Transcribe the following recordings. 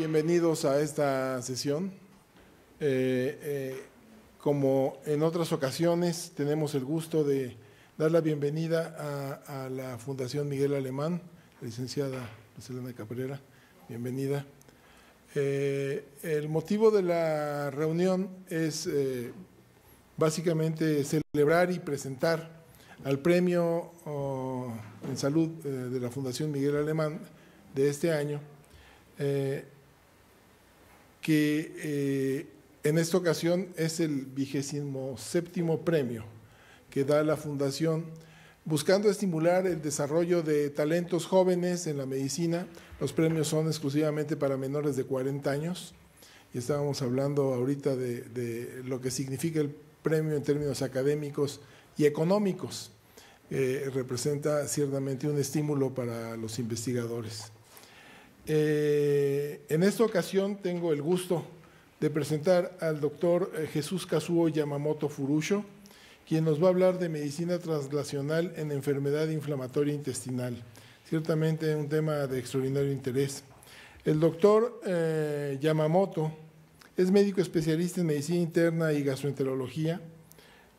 Bienvenidos a esta sesión. Eh, eh, como en otras ocasiones, tenemos el gusto de dar la bienvenida a, la Fundación Miguel Alemán, licenciada Lucelana Cabrera. Bienvenida. Eh, el motivo de la reunión es básicamente celebrar y presentar al premio en salud de la Fundación Miguel Alemán de este año que eh, en esta ocasión es el vigésimo séptimo premio que da la Fundación buscando estimular el desarrollo de talentos jóvenes en la medicina. Los premios son exclusivamente para menores de 40 años y estábamos hablando ahorita de, lo que significa el premio en términos académicos y económicos. Eh, representa ciertamente un estímulo para los investigadores. Eh, en esta ocasión tengo el gusto de presentar al doctor eh, Jesús Kazuo Yamamoto Furusho, quien nos va a hablar de medicina translacional en enfermedad inflamatoria intestinal. Ciertamente un tema de extraordinario interés. El doctor eh, Yamamoto es médico especialista en medicina interna y gastroenterología,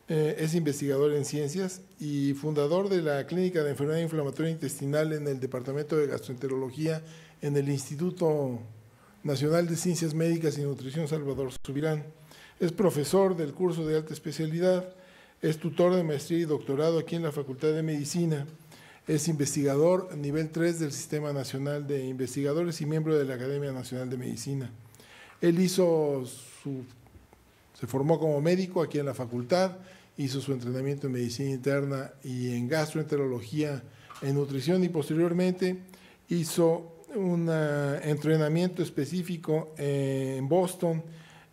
es investigador en ciencias y fundador de la Clínica de Enfermedad Inflamatoria Intestinal en el Departamento de Gastroenterología en el Instituto Nacional de Ciencias Médicas y Nutrición Salvador Subirán. Es profesor del curso de alta especialidad, es tutor de maestría y doctorado aquí en la Facultad de Medicina, es investigador nivel 3 del Sistema Nacional de Investigadores y miembro de la Academia Nacional de Medicina. Él hizo su, se formó como médico aquí en la facultad, hizo su entrenamiento en medicina interna y en gastroenterología en nutrición y posteriormente hizo un eh, entrenamiento específico eh, en Boston,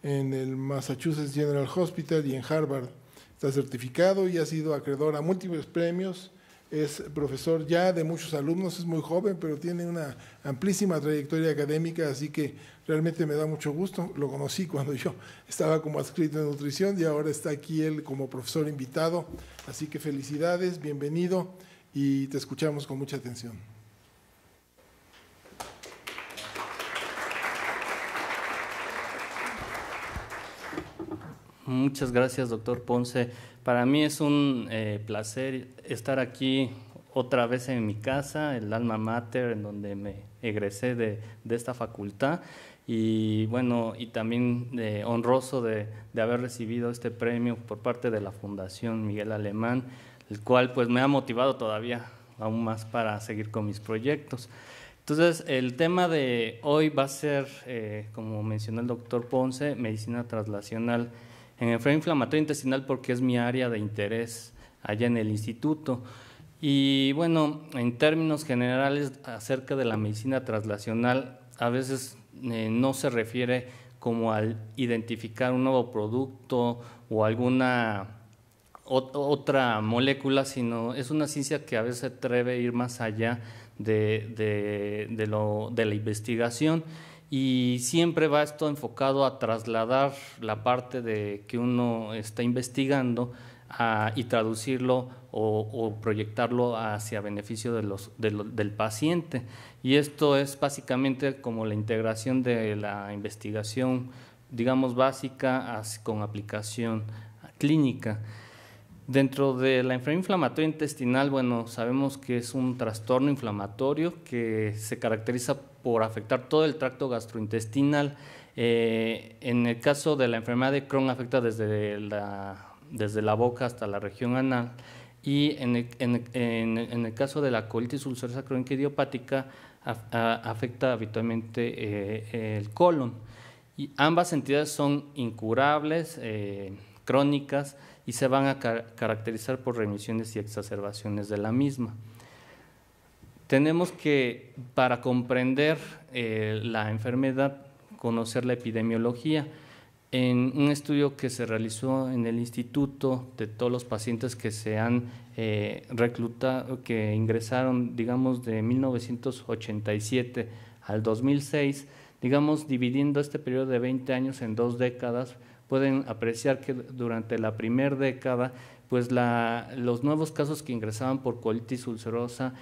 en el Massachusetts General Hospital y en Harvard. Está certificado y ha sido acreedor a múltiples premios. Es profesor ya de muchos alumnos, es muy joven, pero tiene una amplísima trayectoria académica, así que realmente me da mucho gusto. Lo conocí cuando yo estaba como adscrito en nutrición y ahora está aquí él como profesor invitado. Así que felicidades, bienvenido y te escuchamos con mucha atención. Muchas gracias, doctor Ponce. Para mí es un eh, placer estar aquí otra vez en mi casa, el alma mater, en donde me egresé de, esta facultad. Y bueno, y también eh, honroso de, haber recibido este premio por parte de la Fundación Miguel Alemán, el cual pues me ha motivado todavía aún más para seguir con mis proyectos. Entonces, el tema de hoy va a ser, eh, como mencionó el doctor Ponce, medicina traslacional en enfermedad inflamatoria intestinal porque es mi área de interés allá en el instituto. Y bueno, en términos generales acerca de la medicina traslacional, a veces eh, no se refiere como al identificar un nuevo producto o alguna otra molécula, sino es una ciencia que a veces atreve a ir más allá de la investigación y siempre va esto enfocado a trasladar la parte de que uno está investigando y traducirlo o, proyectarlo hacia beneficio de del paciente. Y esto es básicamente como la integración de la investigación, digamos, básica con aplicación clínica. Dentro de la enfermedad inflamatoria intestinal, bueno, sabemos que es un trastorno inflamatorio que se caracteriza por afectar todo el tracto gastrointestinal. Eh, en el caso de la enfermedad de Crohn afecta desde la, boca hasta la región anal y en el, caso de la colitis ulcerosa crónica idiopática afecta habitualmente eh, el colon. Y ambas entidades son incurables, eh, crónicas y se van a caracterizar por remisiones y exacerbaciones de la misma. Tenemos que, para comprender eh, la enfermedad, conocer la epidemiología. En un estudio que se realizó en el instituto de todos los pacientes que se han eh, reclutado, que ingresaron, digamos, de 1987 al 2006, digamos, dividiendo este periodo de 20 años en dos décadas, pueden apreciar que durante la primera década, pues los nuevos casos que ingresaban por colitis ulcerosa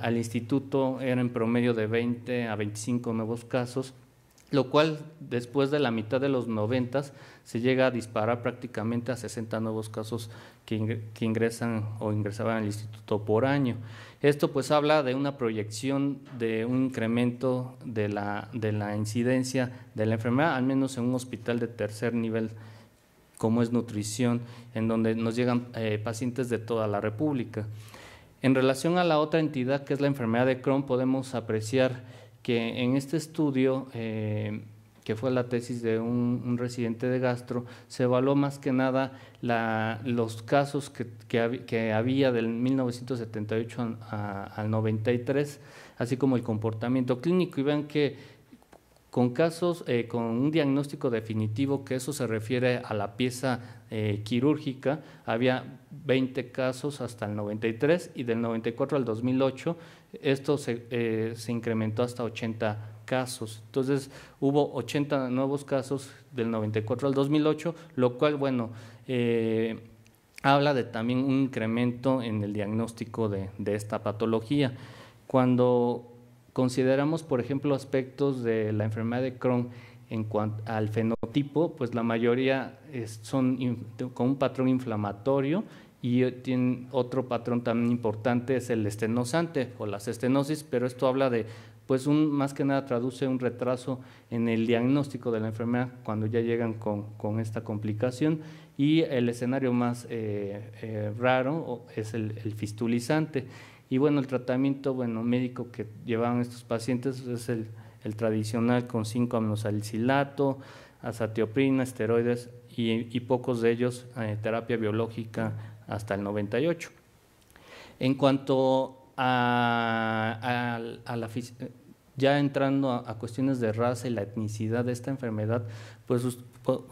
al instituto era en promedio de 20 a 25 nuevos casos, lo cual después de la mitad de los 90 se llega a disparar prácticamente a 60 nuevos casos que, ingresan o ingresaban al instituto por año. Esto pues habla de una proyección de un incremento de la, de la incidencia de la enfermedad, al menos en un hospital de tercer nivel como es nutrición, en donde nos llegan eh, pacientes de toda la República. En relación a la otra entidad que es la enfermedad de Crohn, podemos apreciar que en este estudio, eh, que fue la tesis de un, residente de gastro, se evaluó más que nada los casos que, había del 1978 al 93, así como el comportamiento clínico. Y ven que con casos eh, con un diagnóstico definitivo, que eso se refiere a la pieza eh, quirúrgica, había 20 casos hasta el 93 y del 94 al 2008 esto eh, se, incrementó hasta 80 casos. Entonces hubo 80 nuevos casos del 94 al 2008, lo cual, bueno, habla de también un incremento en el diagnóstico de, de esta patología. Cuando consideramos, por ejemplo, aspectos de la enfermedad de Crohn en cuanto al fenotipo, pues la mayoría son con un patrón inflamatorio y eh, tienen otro patrón también importante es el estenosante o las estenosis, pero esto habla de, pues un, más que nada traduce un retraso en el diagnóstico de la enfermedad cuando ya llegan con, esta complicación y el escenario más eh, eh, raro es el fistulizante. Y bueno, el tratamiento bueno, médico que llevaban estos pacientes es el, tradicional con 5 amnosalicilato azatioprina, esteroides y, pocos de ellos eh, terapia biológica hasta el 98. En cuanto a, a, a ya entrando a, cuestiones de raza y la etnicidad de esta enfermedad, pues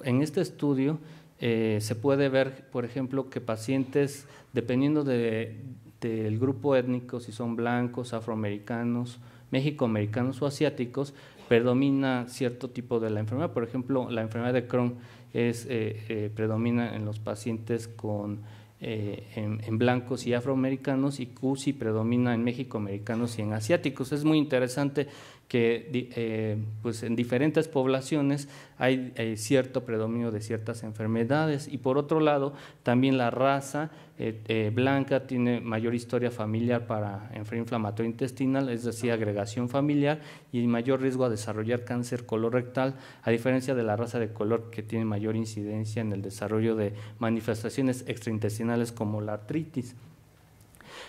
en este estudio eh, se puede ver, por ejemplo, que pacientes, dependiendo de, este, el grupo étnico, si son blancos, afroamericanos, mexicoamericanos o asiáticos, predomina cierto tipo de la enfermedad. Por ejemplo, la enfermedad de Crohn es, eh, eh, predomina en los pacientes con, eh, en, blancos y afroamericanos y CUSI predomina en mexicoamericanos y en asiáticos. Es muy interesante que eh, pues, en diferentes poblaciones hay eh, cierto predominio de ciertas enfermedades y por otro lado también la raza eh, blanca tiene mayor historia familiar para enfermedad inflamatoria intestinal, es decir, agregación familiar y mayor riesgo a desarrollar cáncer colorectal, a diferencia de la raza de color que tiene mayor incidencia en el desarrollo de manifestaciones extraintestinales como la artritis.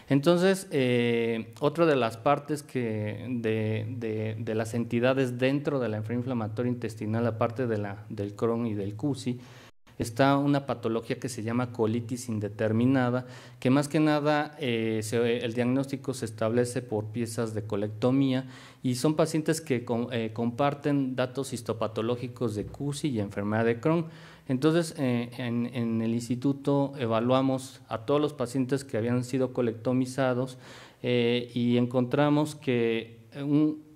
Entonces, eh, otra de las partes que de, las entidades dentro de la enfermedad inflamatoria intestinal, aparte de del Crohn y del CUSI, está una patología que se llama colitis indeterminada, que más que nada eh, el diagnóstico se establece por piezas de colectomía y son pacientes que eh, comparten datos histopatológicos de CUSI y enfermedad de Crohn. Entonces, eh, en, el instituto evaluamos a todos los pacientes que habían sido colectomizados eh, y encontramos que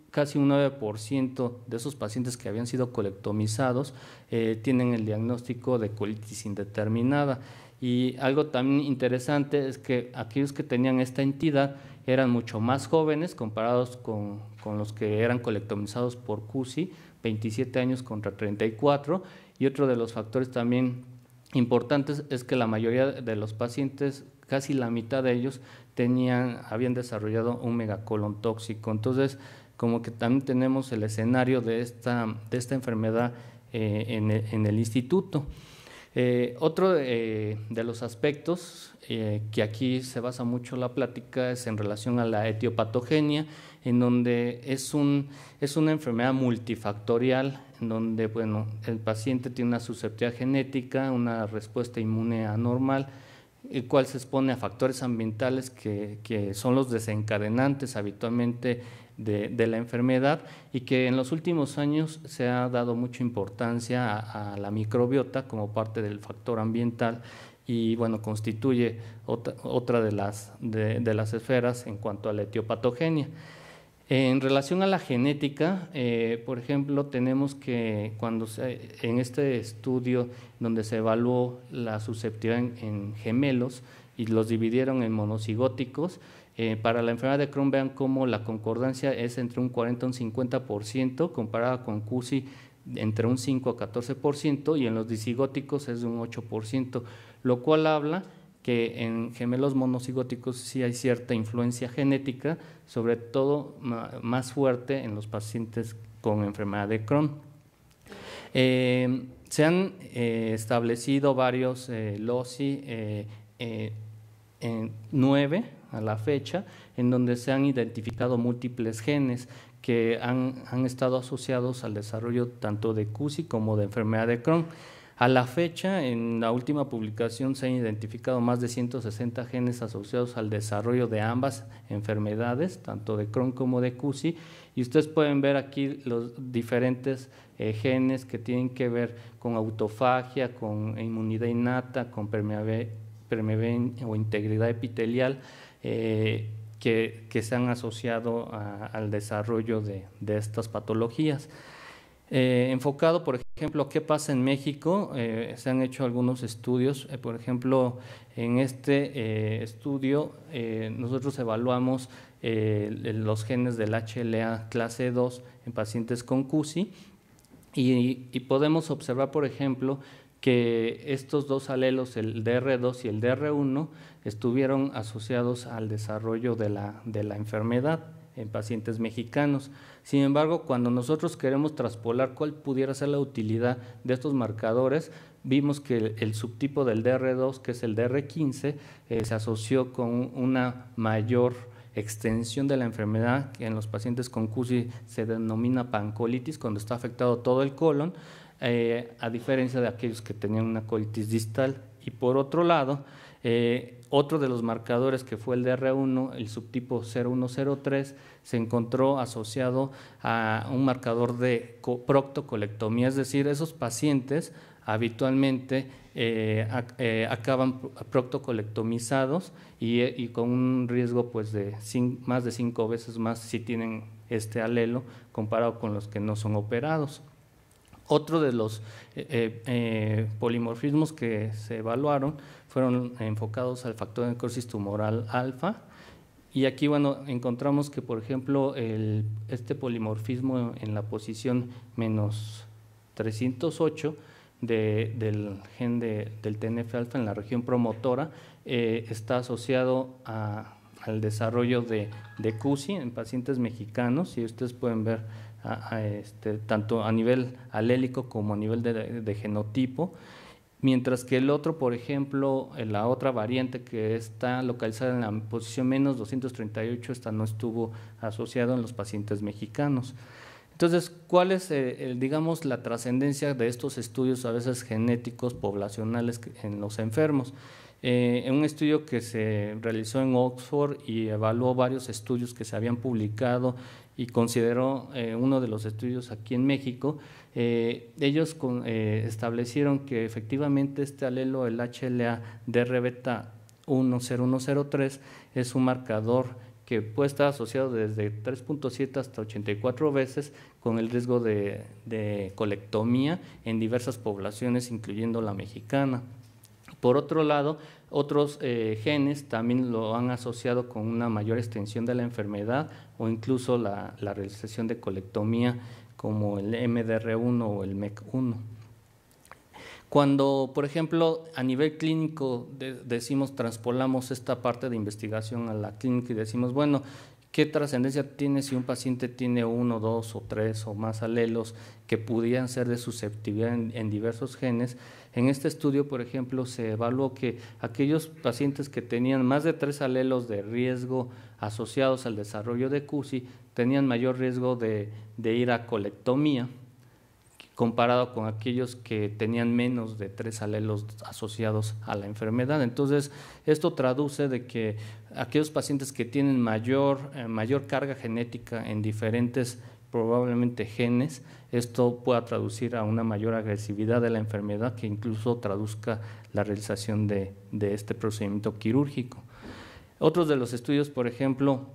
casi un 9% de esos pacientes que habían sido colectomizados eh, tienen el diagnóstico de colitis indeterminada. Y algo también interesante es que aquellos que tenían esta entidad eran mucho más jóvenes comparados con, con los que eran colectomizados por CUSI, 27 años contra 34 y otro de los factores también importantes es que la mayoría de los pacientes, casi la mitad de ellos, tenían, habían desarrollado un megacolon tóxico. Entonces, como que también tenemos el escenario de esta, enfermedad eh, en, el, instituto. Eh, otro eh, de los aspectos que aquí se basa mucho la plática es en relación a la etiopatogenia, en donde es una enfermedad multifactorial donde bueno, el paciente tiene una susceptibilidad genética, una respuesta inmune anormal, el cual se expone a factores ambientales que, son los desencadenantes habitualmente de, la enfermedad y que en los últimos años se ha dado mucha importancia a, la microbiota como parte del factor ambiental y bueno, constituye otra, de, las, de las esferas en cuanto a la etiopatogenia. En relación a la genética, eh, por ejemplo, tenemos que cuando en este estudio donde se evaluó la susceptibilidad en, gemelos y los dividieron en monocigóticos, eh, para la enfermedad de Crohn vean cómo la concordancia es entre un 40 y un 50% comparada con CUSI entre un 5 a 14% y en los disigóticos es de un 8%, lo cual habla que en gemelos monocigóticos sí hay cierta influencia genética, sobre todo más fuerte en los pacientes con enfermedad de Crohn. Eh, se han eh, establecido varios eh, LOCI en nueve a la fecha, en donde se han identificado múltiples genes que han, han estado asociados al desarrollo tanto de CUSI como de enfermedad de Crohn. A la fecha, en la última publicación se han identificado más de 160 genes asociados al desarrollo de ambas enfermedades, tanto de Crohn como de CUSI, y ustedes pueden ver aquí los diferentes eh, genes que tienen que ver con autofagia, con inmunidad innata, con permeabilidad o integridad epitelial. Eh, que, se han asociado al desarrollo de, estas patologías. Eh, enfocado, por ejemplo, ejemplo, ¿qué pasa en México? Eh, se han hecho algunos estudios. Eh, por ejemplo, en este eh, estudio nosotros evaluamos los genes del HLA clase 2 en pacientes con CUSI y, podemos observar, por ejemplo, que estos dos alelos, el DR2 y el DR1, estuvieron asociados al desarrollo de la enfermedad en pacientes mexicanos. Sin embargo, cuando nosotros queremos traspolar cuál pudiera ser la utilidad de estos marcadores, vimos que el, subtipo del DR2, que es el DR15, eh, se asoció con una mayor extensión de la enfermedad que en los pacientes con CUSI se denomina pancolitis, cuando está afectado todo el colon, eh, a diferencia de aquellos que tenían una colitis distal. Y por otro lado, eh, otro de los marcadores que fue el DR1, el subtipo 0103, se encontró asociado a un marcador de proctocolectomía, es decir, esos pacientes habitualmente eh, eh, acaban proctocolectomizados eh, y, con un riesgo pues, de más de cinco veces más si tienen este alelo comparado con los que no son operados. Otro de los polimorfismos que se evaluaron fueron enfocados al factor de necrosis tumoral alfa. Y aquí, bueno, encontramos que, por ejemplo, este polimorfismo en la posición menos 308 del gen del TNF-alfa en la región promotora eh, está asociado al desarrollo de, de, CUSI en pacientes mexicanos y ustedes pueden ver este, tanto a nivel alélico como a nivel de, genotipo Mientras que el otro, por ejemplo, eh, la otra variante que está localizada en la posición menos 238, esta no estuvo asociada en los pacientes mexicanos. Entonces, ¿cuál es, eh, digamos, la trascendencia de estos estudios a veces genéticos poblacionales en los enfermos? Eh, un estudio que se realizó en Oxford y evaluó varios estudios que se habían publicado y consideró uno de los estudios aquí en México, eh, ellos eh, establecieron que efectivamente este alelo, el HLA DR-beta 10103, es un marcador que puede estar asociado desde 3.7 hasta 84 veces con el riesgo de, colectomía en diversas poblaciones, incluyendo la mexicana. Por otro lado, otros eh, genes también lo han asociado con una mayor extensión de la enfermedad o incluso la realización de colectomía como el MDR1 o el MEC1. Cuando, por ejemplo, a nivel clínico decimos, transpolamos esta parte de investigación a la clínica y decimos, bueno, ¿Qué trascendencia tiene si un paciente tiene uno, dos o tres o más alelos que pudieran ser de susceptibilidad en, diversos genes? En este estudio, por ejemplo, se evaluó que aquellos pacientes que tenían más de tres alelos de riesgo asociados al desarrollo de CUSI tenían mayor riesgo de ir a colectomía comparado con aquellos que tenían menos de tres alelos asociados a la enfermedad. Entonces, esto traduce de que aquellos pacientes que tienen mayor, eh, mayor carga genética en diferentes probablemente genes, esto pueda traducir a una mayor agresividad de la enfermedad que incluso traduzca la realización de, este procedimiento quirúrgico. Otros de los estudios, por ejemplo,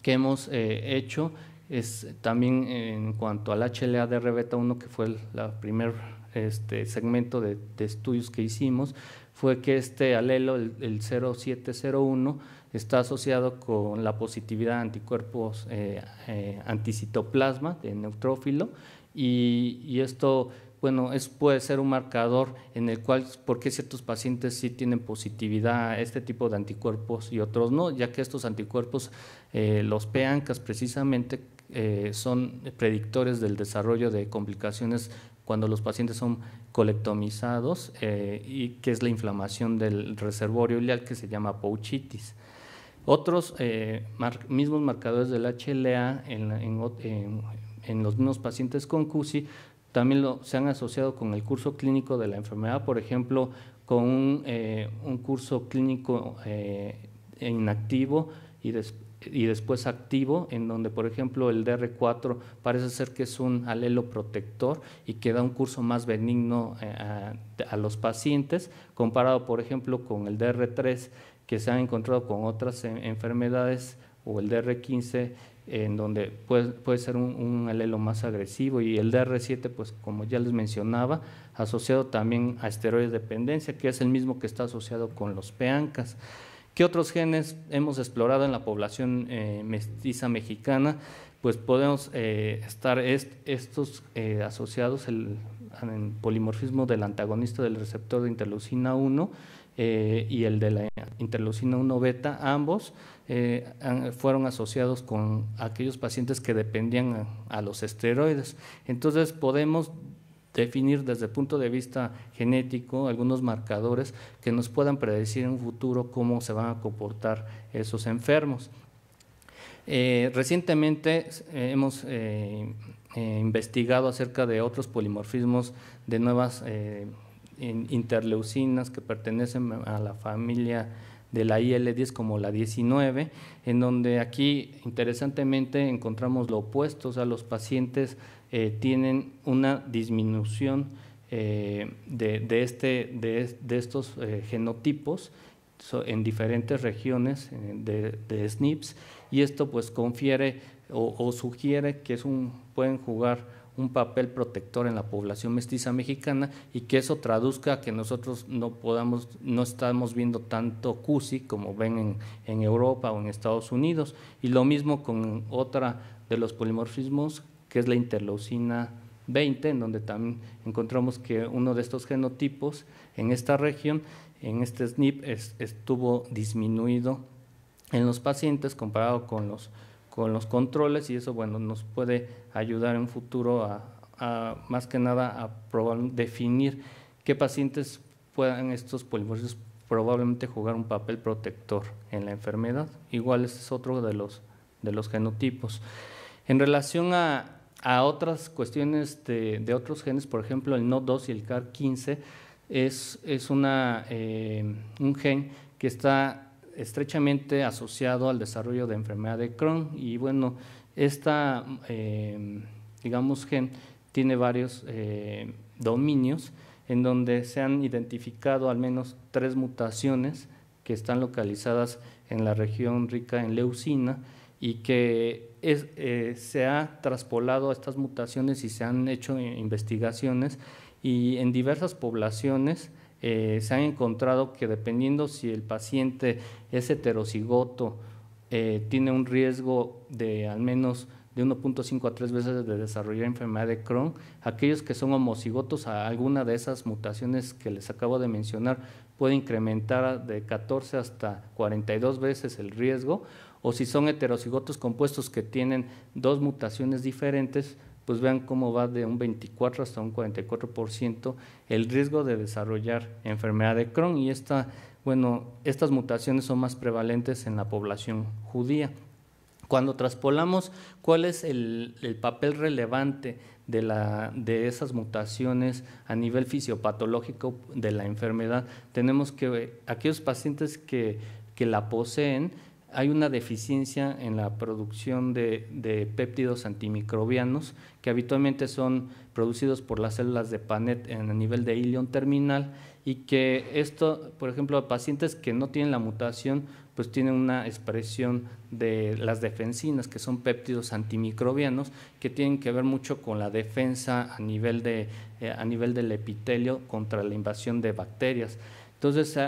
que hemos eh, hecho es, también en cuanto al HLA de beta 1, que fue el primer este, segmento de, estudios que hicimos, fue que este alelo, el, 0701, está asociado con la positividad de anticuerpos eh, eh, anticitoplasma de neutrófilo y, esto bueno, es, puede ser un marcador en el cual, por qué ciertos pacientes sí tienen positividad a este tipo de anticuerpos y otros no, ya que estos anticuerpos, eh, los PEANCAS precisamente, eh, son predictores del desarrollo de complicaciones cuando los pacientes son colectomizados eh, y que es la inflamación del reservorio ileal que se llama pouchitis. Otros eh, mismos marcadores del HLA en, en, los mismos pacientes con CUSI también se han asociado con el curso clínico de la enfermedad, por ejemplo, con un, un curso clínico inactivo y después y después activo, en donde por ejemplo el DR4 parece ser que es un alelo protector y que da un curso más benigno eh, a, los pacientes, comparado por ejemplo con el DR3 que se ha encontrado con otras enfermedades o el DR15 en donde puede, ser un, un, alelo más agresivo y el DR7, pues como ya les mencionaba, asociado también a esteroides dependencia, que es el mismo que está asociado con los peancas. ¿Qué otros genes hemos explorado en la población eh, mestiza mexicana? Pues podemos eh, estar estos eh, asociados el, polimorfismo del antagonista del receptor de interleucina 1 y el de la interlucina 1 beta, ambos fueron asociados con aquellos pacientes que dependían a los esteroides. Entonces podemos definir desde el punto de vista genético algunos marcadores que nos puedan predecir en un futuro cómo se van a comportar esos enfermos. Eh, recientemente eh, hemos eh, investigado acerca de otros polimorfismos de nuevas interleucinas que pertenecen a la familia de la IL10 como la 19, en donde aquí interesantemente encontramos lo opuesto, a los pacientes eh, tienen una disminución eh, de, de, este, de, estos eh, genotipos en diferentes regiones de, SNPs y esto pues confiere o, sugiere que pueden jugar un papel protector en la población mestiza mexicana y que eso traduzca que nosotros no podamos, no estamos viendo tanto CUSI como ven en, en Europa o en Estados Unidos. Y lo mismo con otra de los polimorfismos que es la interleucina 20, en donde también encontramos que uno de estos genotipos en esta región, en este SNP, estuvo disminuido en los pacientes comparado con los, con los controles y eso bueno, nos puede ayudar en futuro a, más que nada a probar, definir qué pacientes puedan estos polimorfismos probablemente jugar un papel protector en la enfermedad. Igual ese es otro de los, de los genotipos. En relación a a otras cuestiones de, otros genes, por ejemplo, el nod 2 y el CAR15 es, es una, eh, un gen que está estrechamente asociado al desarrollo de enfermedad de Crohn y bueno, esta, eh, digamos, gen tiene varios eh, dominios en donde se han identificado al menos tres mutaciones que están localizadas en la región rica en leucina y que eh, se ha traspolado a estas mutaciones y se han hecho investigaciones y en diversas poblaciones eh, se han encontrado que dependiendo si el paciente es heterocigoto, eh, tiene un riesgo de al menos de 1.5 a 3 veces de desarrollar enfermedad de Crohn. Aquellos que son homocigotos a alguna de esas mutaciones que les acabo de mencionar puede incrementar de 14 hasta 42 veces el riesgo o si son heterocigotos compuestos que tienen dos mutaciones diferentes, pues vean cómo va de un 24 hasta un 44% el riesgo de desarrollar enfermedad de Crohn y esta, bueno, estas mutaciones son más prevalentes en la población judía. Cuando traspolamos cuál es el, papel relevante de, esas mutaciones a nivel fisiopatológico de la enfermedad, tenemos que aquellos pacientes que la poseen, hay una deficiencia en la producción de, péptidos antimicrobianos que habitualmente son producidos por las células de PANET en nivel de ilion terminal y que esto, por ejemplo, pacientes que no tienen la mutación, pues tienen una expresión de las defensinas, que son péptidos antimicrobianos, que tienen que ver mucho con la defensa a nivel, eh, a nivel del epitelio contra la invasión de bacterias. Entonces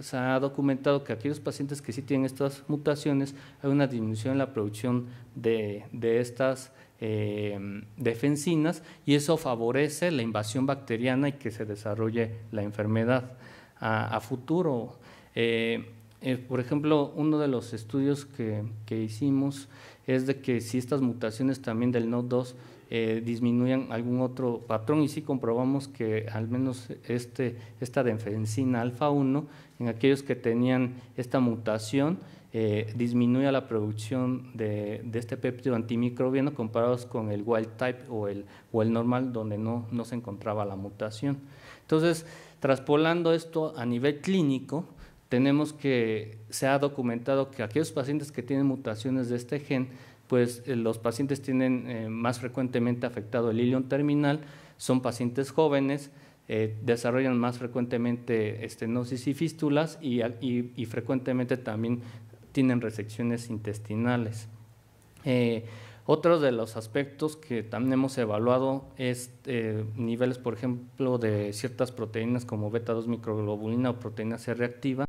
se ha, documentado que aquellos pacientes que sí tienen estas mutaciones hay una disminución en la producción de, estas em, defensinas y eso favorece la invasión bacteriana y que se desarrolle la enfermedad a, futuro. Eh, eh, por ejemplo, uno de los estudios que, que, hicimos es de que si estas mutaciones también del NOT2 eh, disminuyan algún otro patrón y sí comprobamos que al menos este, esta defensina alfa-1 en aquellos que tenían esta mutación eh, disminuye la producción de, este péptido antimicrobiano comparados con el wild type o el, o normal donde no, no se encontraba la mutación. Entonces, traspolando esto a nivel clínico, tenemos que se ha documentado que aquellos pacientes que tienen mutaciones de este gen pues eh, los pacientes tienen eh, más frecuentemente afectado el ilion terminal, son pacientes jóvenes, eh, desarrollan más frecuentemente estenosis y fístulas y, frecuentemente también tienen resecciones intestinales. otro de los aspectos que también hemos evaluado es niveles, por ejemplo, de ciertas proteínas como beta-2 microglobulina o proteína C reactiva,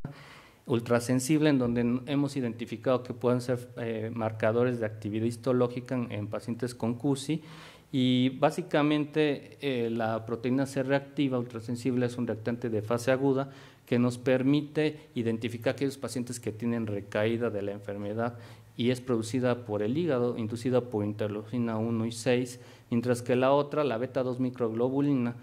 ultrasensible, en donde hemos identificado que pueden ser eh, marcadores de actividad histológica en, pacientes con CUSI. Y básicamente eh, la proteína C reactiva ultrasensible es un reactante de fase aguda que nos permite identificar aquellos pacientes que tienen recaída de la enfermedad y es producida por el hígado, inducida por interleucina 1 y 6, mientras que la otra, la beta 2 microglobulina,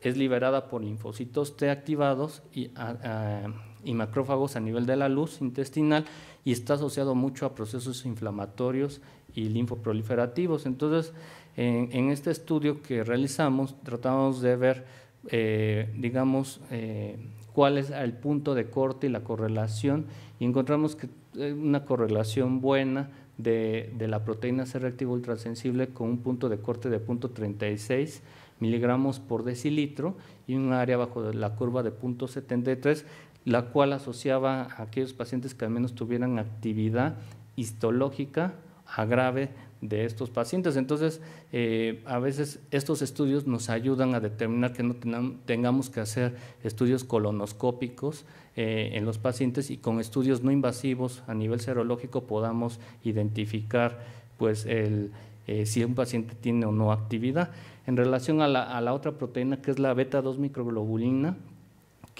es liberada por linfocitos T activados y ah, ah, y macrófagos a nivel de la luz intestinal y está asociado mucho a procesos inflamatorios y linfoproliferativos. Entonces, en, este estudio que realizamos, tratamos de ver, eh, digamos, eh, cuál es el punto de corte y la correlación, y encontramos que eh, una correlación buena de, la proteína C reactiva ultrasensible con un punto de corte de 0.36 miligramos por decilitro y un área bajo la curva de 0.73 la cual asociaba a aquellos pacientes que al menos tuvieran actividad histológica a grave de estos pacientes. Entonces, eh, a veces estos estudios nos ayudan a determinar que no tengamos que hacer estudios colonoscópicos eh, en los pacientes y con estudios no invasivos a nivel serológico podamos identificar pues, eh, si un paciente tiene o no actividad. En relación a la otra proteína, que es la beta-2 microglobulina,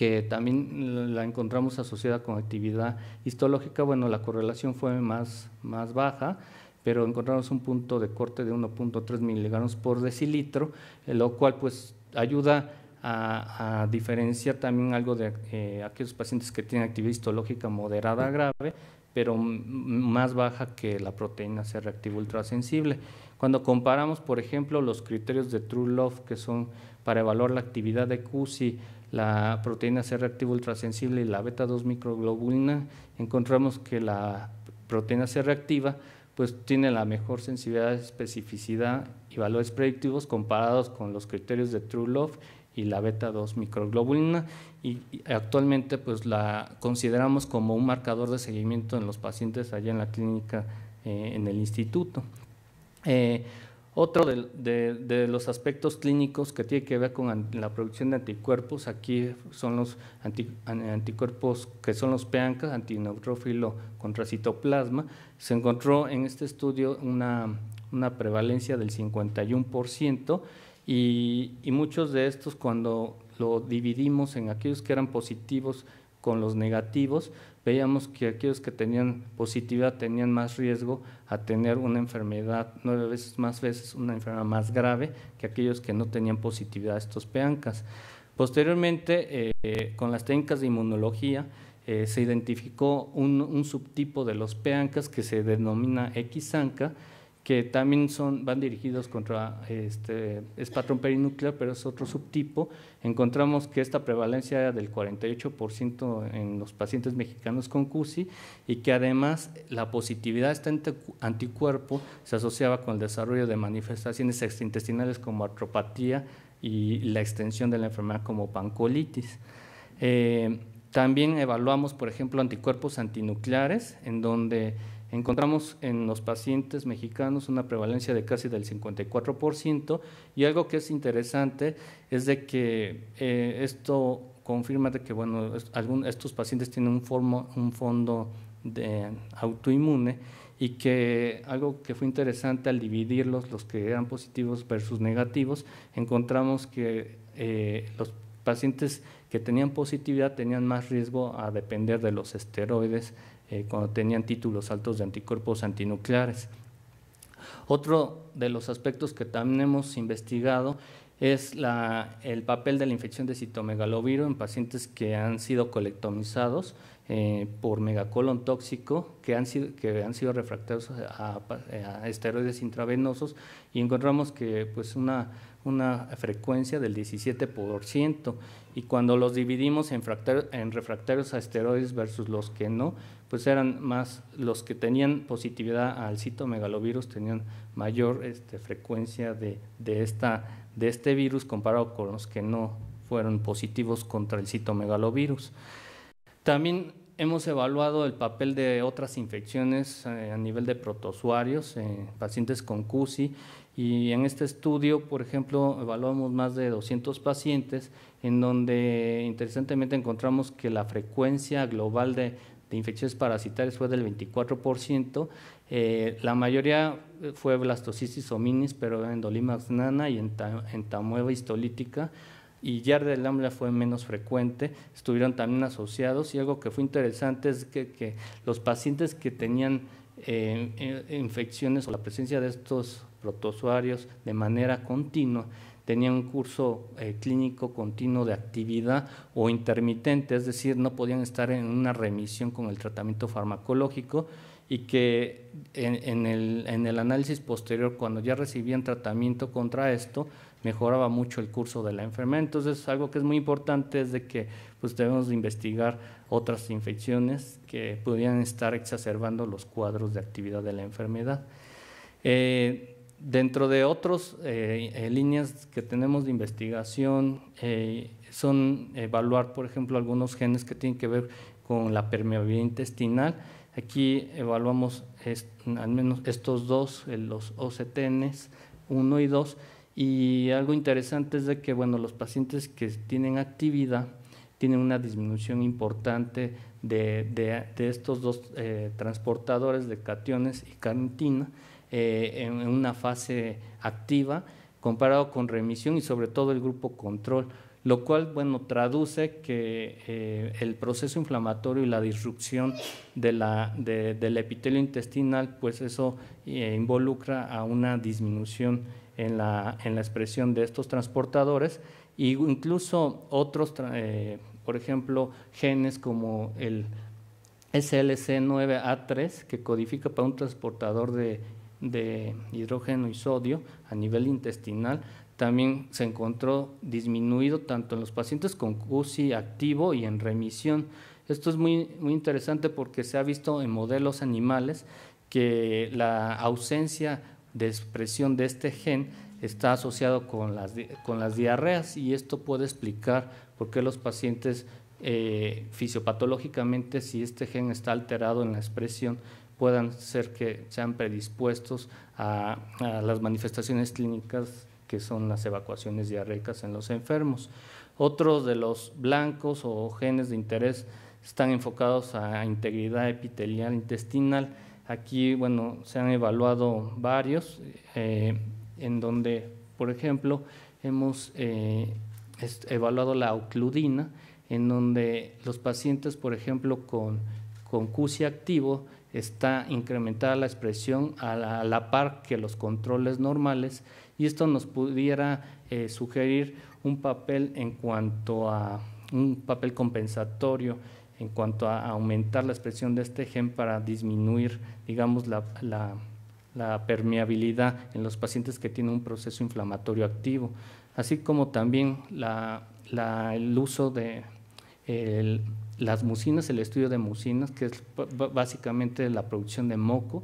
que también la encontramos asociada con actividad histológica, bueno, la correlación fue más, baja, pero encontramos un punto de corte de 1.3 miligramos por decilitro, eh, lo cual pues ayuda a, diferenciar también algo de eh, aquellos pacientes que tienen actividad histológica moderada a grave, pero más baja que la proteína C reactiva ultrasensible. Cuando comparamos, por ejemplo, los criterios de True Love, que son para evaluar la actividad de CUSI la proteína C reactiva ultrasensible y la beta 2 microglobulina, encontramos que la proteína C reactiva pues tiene la mejor sensibilidad, especificidad y valores predictivos comparados con los criterios de True Love y la beta 2 microglobulina y actualmente pues la consideramos como un marcador de seguimiento en los pacientes allá en la clínica eh, en el instituto. Eh, otro de, los aspectos clínicos que tiene que ver con la producción de anticuerpos, aquí son los anticuerpos que son los peanca, antineutrófilo contra citoplasma. Se encontró en este estudio una, prevalencia del 51% y muchos de estos cuando lo dividimos en aquellos que eran positivos con los negativos, veíamos que aquellos que tenían positividad tenían más riesgo a tener una enfermedad nueve veces más veces, una enfermedad más grave que aquellos que no tenían positividad a estos peancas. Posteriormente, eh, con las técnicas de inmunología, eh, se identificó un, un, subtipo de los peancas que se denomina Xanca, que también son, van dirigidos contra, este, es patrón perinuclear, pero es otro subtipo, encontramos que esta prevalencia era del 48% en los pacientes mexicanos con CUSI y que además la positividad de este anticuerpo se asociaba con el desarrollo de manifestaciones extraintestinales como artropatía y la extensión de la enfermedad como pancolitis. Eh, también evaluamos, por ejemplo, anticuerpos antinucleares, en donde encontramos en los pacientes mexicanos una prevalencia de casi del 54% y algo que es interesante es de que eh, esto confirma de que bueno, estos pacientes tienen un, fondo de autoinmune y que algo que fue interesante al dividirlos, los que eran positivos versus negativos, encontramos que eh, los pacientes que tenían positividad tenían más riesgo a depender de los esteroides eh, cuando tenían títulos altos de anticuerpos antinucleares. Otro de los aspectos que también hemos investigado es el papel de la infección de citomegalovirus en pacientes que han sido colectomizados eh, por megacolon tóxico que han sido, que han sido refractarios a, esteroides intravenosos y encontramos que pues una, una frecuencia del 17% y cuando los dividimos en, refractarios a esteroides versus los que no, pues eran más los que tenían positividad al citomegalovirus tenían mayor este, frecuencia de, de, esta, de este virus comparado con los que no fueron positivos contra el citomegalovirus. También hemos evaluado el papel de otras infecciones eh, a nivel de protozoarios, eh, pacientes con CUSI, y en este estudio, por ejemplo, evaluamos más de 200 pacientes, en donde interesantemente encontramos que la frecuencia global de, infecciones parasitarias fue del 24%, eh, la mayoría fue blastocisis hominis, pero en nana y en, histolítica, y Yarda del hambre fue menos frecuente, estuvieron también asociados y algo que fue interesante es que, los pacientes que tenían eh, eh, infecciones o la presencia de estos protozoarios de manera continua tenían un curso eh, clínico continuo de actividad o intermitente, es decir, no podían estar en una remisión con el tratamiento farmacológico y que en el análisis posterior, cuando ya recibían tratamiento contra esto, mejoraba mucho el curso de la enfermedad. Entonces, algo que es muy importante es de que pues, debemos de investigar otras infecciones que pudieran estar exacerbando los cuadros de actividad de la enfermedad. Eh, dentro de otras eh, eh, líneas que tenemos de investigación son evaluar, por ejemplo, algunos genes que tienen que ver con la permeabilidad intestinal. Aquí evaluamos al menos estos dos, los OCTNs 1 y 2, y algo interesante es de que, bueno, los pacientes que tienen actividad tienen una disminución importante de, estos dos eh, transportadores de cationes y carnitina eh, en una fase activa comparado con remisión y sobre todo el grupo control, lo cual, bueno, traduce que eh, el proceso inflamatorio y la disrupción del epitelio intestinal, pues eso involucra a una disminución en la, expresión de estos transportadores e incluso otros, eh, por ejemplo, genes como el SLC9A3 que codifica para un transportador de, hidrógeno y sodio a nivel intestinal también se encontró disminuido tanto en los pacientes con UCI activo y en remisión. Esto es muy, muy interesante porque se ha visto en modelos animales que la ausencia de expresión de este gen está asociado con las, diarreas y esto puede explicar por qué los pacientes eh, fisiopatológicamente, si este gen está alterado en la expresión, puedan ser que sean predispuestos a, a las manifestaciones clínicas que son las evacuaciones diarreicas en los enfermos. Otros de los blancos o genes de interés están enfocados a integridad epitelial intestinal Aquí, bueno, se han evaluado varios, eh, en donde, por ejemplo, hemos eh, evaluado la ocludina, en donde los pacientes, por ejemplo, con, con CUSI activo, está incrementada la expresión a la, par que los controles normales y esto nos pudiera eh, sugerir un papel en cuanto a un papel compensatorio en cuanto a aumentar la expresión de este gen para disminuir, digamos, la, permeabilidad en los pacientes que tienen un proceso inflamatorio activo, así como también el uso de las mucinas, el estudio de mucinas, que es básicamente la producción de moco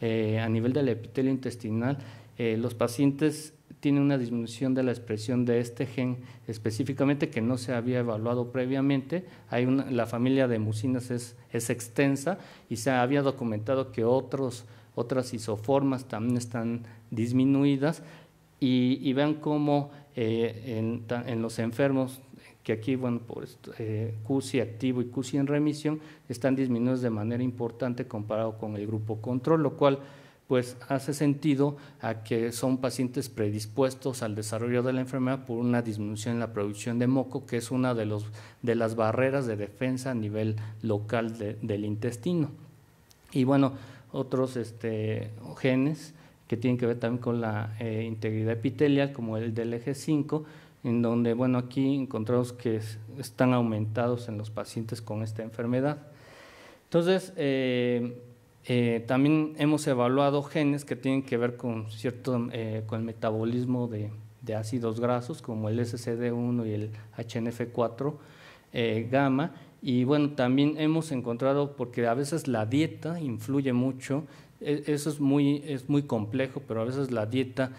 eh, a nivel del epitelio intestinal. Eh, los pacientes tiene una disminución de la expresión de este gen específicamente que no se había evaluado previamente. Hay la familia de mucinas es, extensa y se había documentado que otros, otras isoformas también están disminuidas. Y, vean cómo eh, en, los enfermos, que aquí, bueno, por eh, activo y CUSI en remisión, están disminuidos de manera importante comparado con el grupo control, lo cual pues hace sentido a que son pacientes predispuestos al desarrollo de la enfermedad por una disminución en la producción de moco, que es una de, los, de las barreras de defensa a nivel local del intestino. Y bueno, otros este, genes que tienen que ver también con la eh, integridad epitelial, como el del eje 5, en donde, bueno, aquí encontramos que están aumentados en los pacientes con esta enfermedad. Entonces, eh, eh, también hemos evaluado genes que tienen que ver con, cierto, eh, con el metabolismo de, ácidos grasos, como el SCD1 y el HNF4 eh, gamma. Y bueno, también hemos encontrado, porque a veces la dieta influye mucho, e, eso es muy, complejo, pero a veces la dieta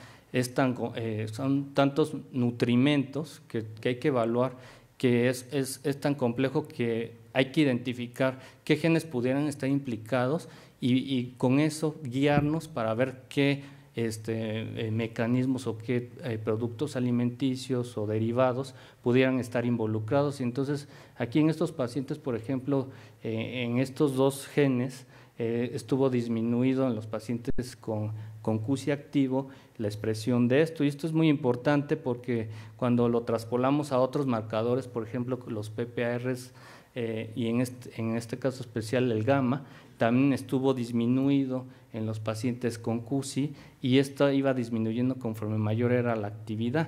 son tantos nutrimentos que, hay que evaluar que es tan complejo que hay que identificar qué genes pudieran estar implicados y, con eso guiarnos para ver qué este, eh, mecanismos o qué eh, productos alimenticios o derivados pudieran estar involucrados. Y entonces, aquí en estos pacientes, por ejemplo, eh, en estos dos genes, estuvo disminuido en los pacientes con, con activo la expresión de esto. Y esto es muy importante porque cuando lo traspolamos a otros marcadores, por ejemplo, los PPRs, eh, y en este, en este caso especial el gamma, también estuvo disminuido en los pacientes con CUSI y esto iba disminuyendo conforme mayor era la actividad.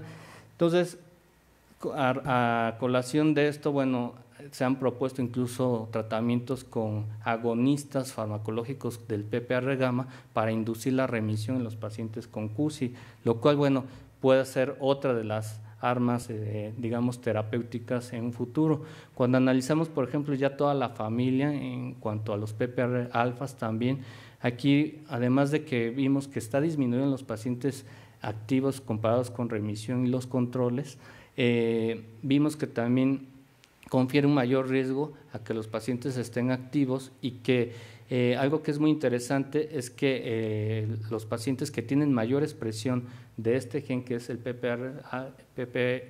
Entonces, a, colación de esto, bueno, se han propuesto incluso tratamientos con agonistas farmacológicos del PPR gamma para inducir la remisión en los pacientes con CUSI, lo cual, bueno, puede ser otra de las armas, eh, digamos, terapéuticas en un futuro. Cuando analizamos, por ejemplo, ya toda la familia en cuanto a los PPR alfas también, aquí, además de que vimos que está disminuyendo en los pacientes activos comparados con remisión y los controles, eh, vimos que también confiere un mayor riesgo a que los pacientes estén activos y que eh, algo que es muy interesante es que los pacientes que tienen mayor expresión de este gen que es el PPR, PPAR,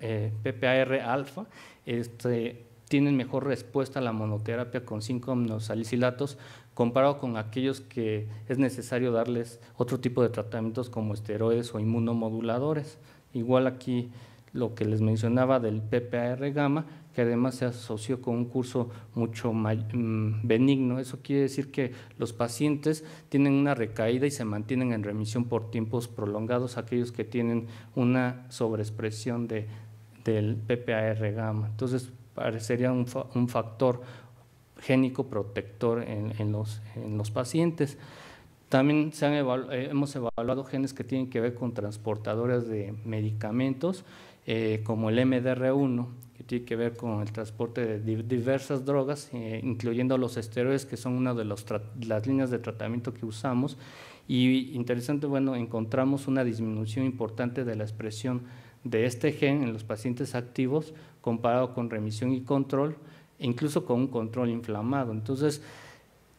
eh, alfa, este, tienen mejor respuesta a la monoterapia con 5 aminosalicilatos comparado con aquellos que es necesario darles otro tipo de tratamientos como esteroides o inmunomoduladores. Igual aquí lo que les mencionaba del PPAR gamma, que además se asoció con un curso mucho mm, benigno. Eso quiere decir que los pacientes tienen una recaída y se mantienen en remisión por tiempos prolongados, aquellos que tienen una sobreexpresión de, del PPAR gamma. Entonces, parecería un, un factor génico protector en, los, pacientes. También se eh, hemos evaluado genes que tienen que ver con transportadores de medicamentos, eh, como el MDR1 tiene que ver con el transporte de diversas drogas, eh, incluyendo los esteroides, que son una de las líneas de tratamiento que usamos. Y interesante, bueno, encontramos una disminución importante de la expresión de este gen en los pacientes activos comparado con remisión y control, e incluso con un control inflamado. Entonces,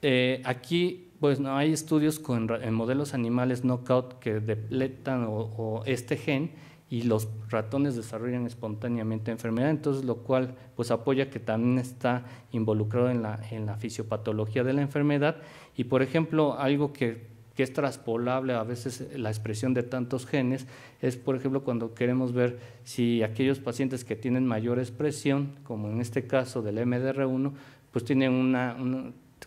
eh, aquí pues no hay estudios con, en modelos animales knockout que depletan o este gen, y los ratones desarrollan espontáneamente enfermedad, entonces lo cual pues apoya que también está involucrado en la, en la fisiopatología de la enfermedad y por ejemplo algo que, es traspolable a veces eh, la expresión de tantos genes es por ejemplo cuando queremos ver si aquellos pacientes que tienen mayor expresión, como en este caso del MDR1, pues tienen una,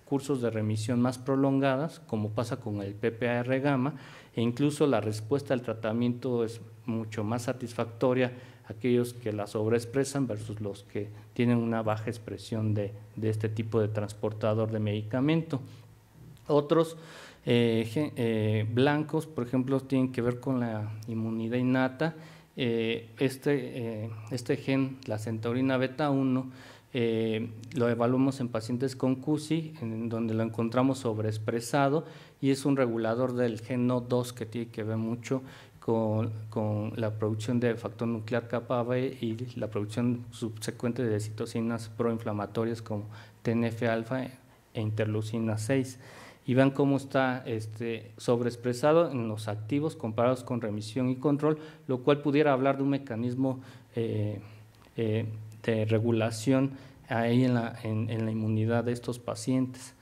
cursos de remisión más prolongadas, como pasa con el PPAR gamma, e incluso la respuesta al tratamiento es mucho más satisfactoria aquellos que la sobreexpresan versus los que tienen una baja expresión de, este tipo de transportador de medicamento. Otros eh, eh, blancos, por ejemplo, tienen que ver con la inmunidad innata. Eh, este, este gen, la centaurina beta 1, lo evaluamos en pacientes con CUSI, en donde lo encontramos sobreexpresado y es un regulador del gen NO2 que tiene que ver mucho con, la producción de factor nuclear capa B y la producción subsecuente de citocinas proinflamatorias como TNF-alfa e interleucina 6 y vean cómo está este, sobreexpresado en los activos comparados con remisión y control, lo cual pudiera hablar de un mecanismo eh, eh, de regulación ahí en la, en la, inmunidad de estos pacientes.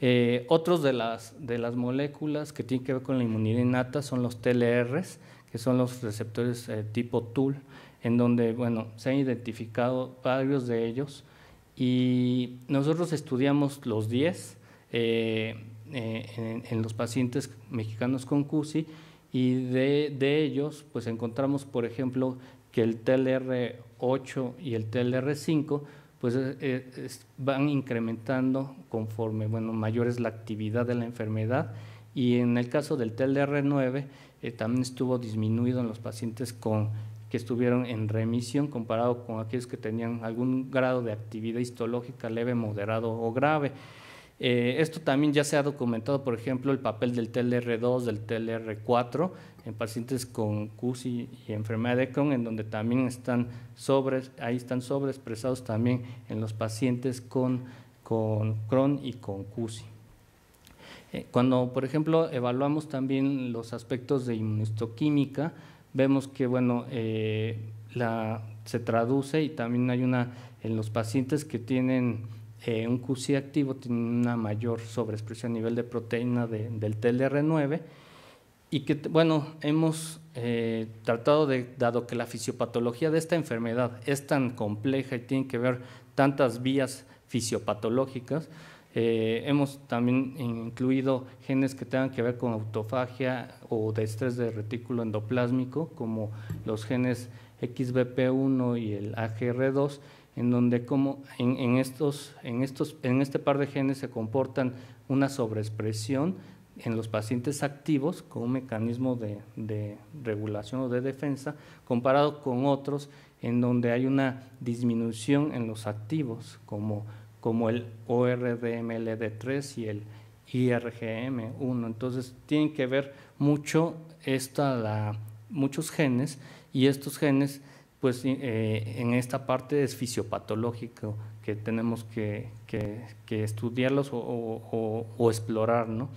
Eh, otros de las, moléculas que tienen que ver con la inmunidad innata son los TLRs, que son los receptores eh, tipo TUL, en donde se han identificado varios de ellos y nosotros estudiamos los 10 eh, en, los pacientes mexicanos con CUSI y de, ellos pues encontramos por ejemplo que el TLR8 y el TLR5 pues eh, eh, van incrementando conforme, bueno, mayor es la actividad de la enfermedad y en el caso del TLR9 eh, también estuvo disminuido en los pacientes con, que estuvieron en remisión comparado con aquellos que tenían algún grado de actividad histológica leve, moderado o grave. Eh, esto también ya se ha documentado, por ejemplo, el papel del TLR2, del TLR4 en pacientes con CUSI y enfermedad de Crohn, en donde también están ahí están sobreexpresados también en los pacientes con, con Crohn y con CUSI. Eh, cuando, por ejemplo, evaluamos también los aspectos de inmunistoquímica, vemos que, bueno, eh, se traduce y también hay una en los pacientes que tienen eh, un QC activo tiene una mayor sobreexpresión a nivel de proteína del TLR9 y que, bueno, hemos eh, tratado de, dado que la fisiopatología de esta enfermedad es tan compleja y tiene que ver tantas vías fisiopatológicas, eh, hemos también incluido genes que tengan que ver con autofagia o de estrés de retículo endoplásmico, como los genes XBP1 y el AGR2, en donde como en, estos, en, estos, en este par de genes se comportan una sobreexpresión en los pacientes activos con un mecanismo de, regulación o de defensa comparado con otros en donde hay una disminución en los activos como, como el ORDMLD3 y el IRGM1. Entonces tienen que ver mucho esta, la, muchos genes y estos genes pues eh, en esta parte es fisiopatológico que tenemos que, estudiarlos o, explorar, ¿no?